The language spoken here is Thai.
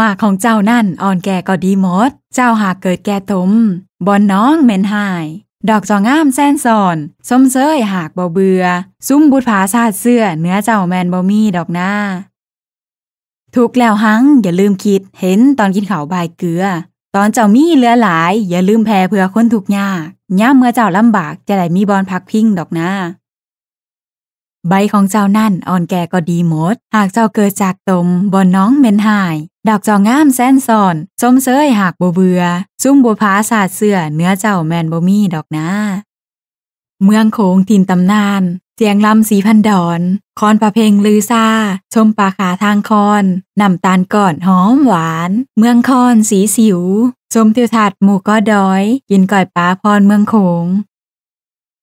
มากของเจ้านั่นอ่อนแก่ก็ดีหมด เจ้าหากเกิดแก่ตมบอนน้องเหม็นหาย ดอกจองามแซนสอนสมเซยหากบ่เบือซุ้มบุตผาซาดเสื้อ เนื้อเจ้าแมนบ่มีดอกหน้า ถูกแล้วหังอย่าลืมคิดเห็นตอนกินข่าวบายเกลือ ตอนเจ้ามีเหลือหลาย อย่าลืมแพ่เพื่อคนถูกยากย่มเมื่อเจ้าลำบากจะได้มีบอลพักพิงดอกหน้า ใบของเจ้านั่นอ่อนแก่ก็ดีหมด หากเจ้าเกิดจากตมบนน้องเมนหายดอกจองงามแสนซอนสมเซยหักบ่เบือซุ่มบัวผาสาดเสือเนื้อเจ้าแมนบ่มีดอกนาเมืองโขงทินตำนานเสียงลำสีพันดอน คอนประเพงลือซาชมปลาขาทางคอนนำตาลก่อนหอมหวาน เมืองคอนสีสิว ชมทิวทัศน์หมู่ก็ดอย กินก่อยปลาพรเมืองโขง